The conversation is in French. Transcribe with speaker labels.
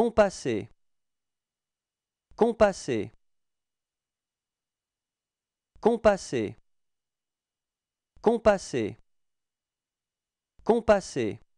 Speaker 1: Compasser. Compassé Compasser. Compasser. Compasser.